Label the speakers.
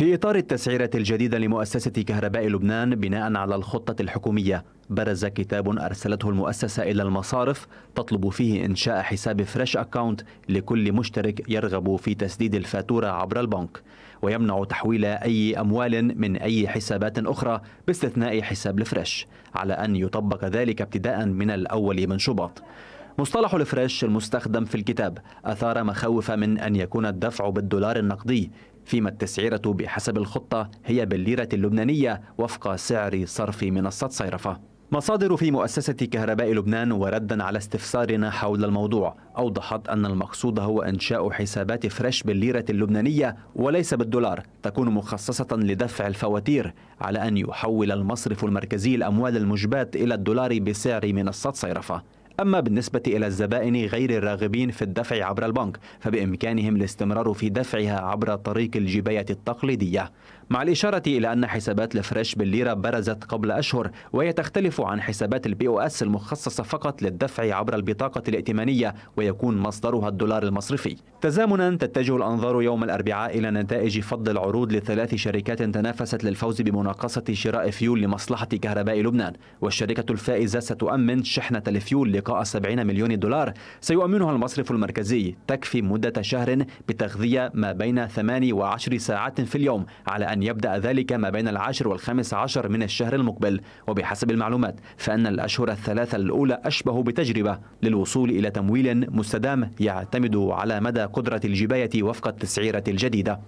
Speaker 1: في إطار التسعيرة الجديدة لمؤسسة كهرباء لبنان بناء على الخطة الحكومية برز كتاب أرسلته المؤسسة إلى المصارف تطلب فيه إنشاء حساب فريش أكاونت لكل مشترك يرغب في تسديد الفاتورة عبر البنك ويمنع تحويل أي أموال من أي حسابات أخرى باستثناء حساب الفريش على أن يطبق ذلك ابتداء من الأول من شباط مصطلح الفريش المستخدم في الكتاب أثار مخاوف من أن يكون الدفع بالدولار النقدي فيما التسعيرة بحسب الخطة هي بالليرة اللبنانية وفق سعر صرف منصة صيرفة مصادر في مؤسسة كهرباء لبنان وردا على استفسارنا حول الموضوع أوضحت أن المقصود هو إنشاء حسابات فريش بالليرة اللبنانية وليس بالدولار تكون مخصصة لدفع الفواتير على أن يحول المصرف المركزي الأموال المجبات إلى الدولار بسعر منصة صيرفة أما بالنسبة إلى الزبائن غير الراغبين في الدفع عبر البنك فبإمكانهم الاستمرار في دفعها عبر طريق الجباية التقليدية مع الإشارة إلى أن حسابات الفريش بالليرة برزت قبل أشهر وهي تختلف عن حسابات البي أو أس المخصصة فقط للدفع عبر البطاقة الائتمانية ويكون مصدرها الدولار المصرفي تزامنا تتجه الأنظار يوم الأربعاء إلى نتائج فض العروض لثلاث شركات تنافست للفوز بمناقصة شراء فيول لمصلحة كهرباء لبنان والشركة الفائزة ستؤمن شحنة الفيول لقاء 70 مليون دولار سيؤمنها المصرف المركزي تكفي مدة شهر بتغذية ما بين 8 و10 ساعات في اليوم على أن أن يبدأ ذلك ما بين العاشر والخامس عشر من الشهر المقبل وبحسب المعلومات فأن الأشهر الثلاثة الأولى أشبه بتجربة للوصول إلى تمويل مستدام يعتمد على مدى قدرة الجباية وفق التسعيرة الجديدة